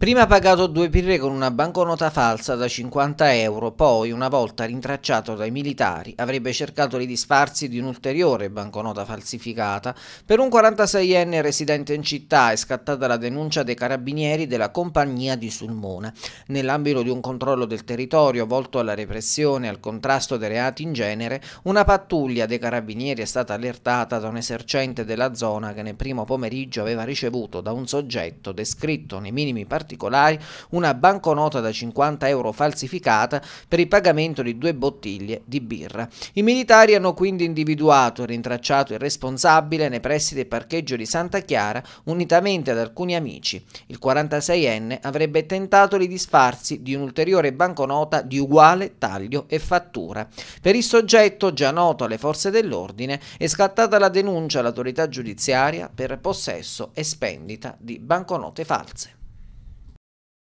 Prima ha pagato due pirre con una banconota falsa da 50 euro, poi, una volta rintracciato dai militari, avrebbe cercato di disfarsi di un'ulteriore banconota falsificata. Per un 46enne residente in città è scattata la denuncia dei carabinieri della compagnia di Sulmona. Nell'ambito di un controllo del territorio volto alla repressione e al contrasto dei reati in genere, una pattuglia dei carabinieri è stata allertata da un esercente della zona che nel primo pomeriggio aveva ricevuto da un soggetto descritto nei minimi particolari particolari una banconota da 50 euro falsificata per il pagamento di due bottiglie di birra. I militari hanno quindi individuato e rintracciato il responsabile nei pressi del parcheggio di Santa Chiara unitamente ad alcuni amici. Il 46enne avrebbe tentato di disfarsi di un'ulteriore banconota di uguale taglio e fattura. Per il soggetto, già noto alle forze dell'ordine, è scattata la denuncia all'autorità giudiziaria per possesso e spendita di banconote false.